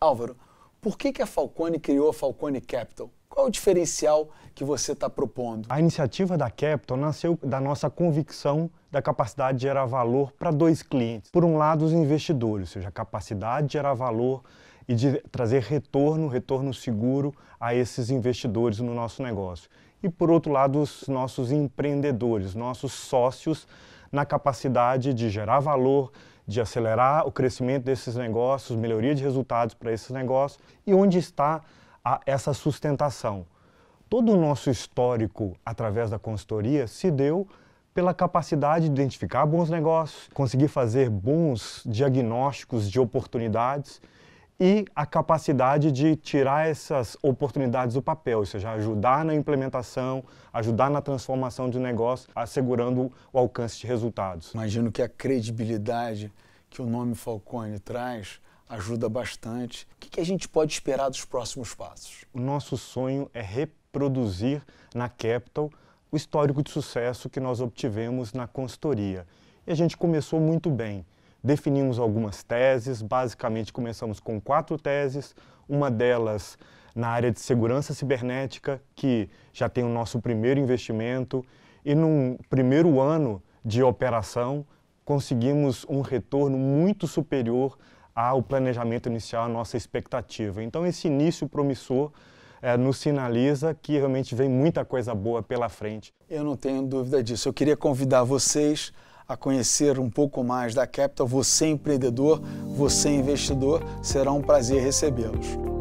Álvaro, por que, que a Falcone criou a Falcone Capital? Qual é o diferencial que você está propondo? A iniciativa da Capital nasceu da nossa convicção da capacidade de gerar valor para dois clientes. Por um lado, os investidores, ou seja, a capacidade de gerar valor e de trazer retorno, retorno seguro a esses investidores no nosso negócio e, por outro lado, os nossos empreendedores, nossos sócios, na capacidade de gerar valor, de acelerar o crescimento desses negócios, melhoria de resultados para esses negócios e onde está a, essa sustentação. Todo o nosso histórico através da consultoria se deu pela capacidade de identificar bons negócios, conseguir fazer bons diagnósticos de oportunidades e a capacidade de tirar essas oportunidades do papel, ou seja, ajudar na implementação, ajudar na transformação de negócio, assegurando o alcance de resultados. Imagino que a credibilidade que o nome Falcone traz ajuda bastante. O que a gente pode esperar dos próximos passos? O nosso sonho é reproduzir na Capital o histórico de sucesso que nós obtivemos na consultoria. E a gente começou muito bem definimos algumas teses, basicamente começamos com quatro teses, uma delas na área de segurança cibernética, que já tem o nosso primeiro investimento, e num primeiro ano de operação conseguimos um retorno muito superior ao planejamento inicial, à nossa expectativa. Então, esse início promissor é, nos sinaliza que realmente vem muita coisa boa pela frente. Eu não tenho dúvida disso. Eu queria convidar vocês a conhecer um pouco mais da Capital, você empreendedor, você investidor, será um prazer recebê-los.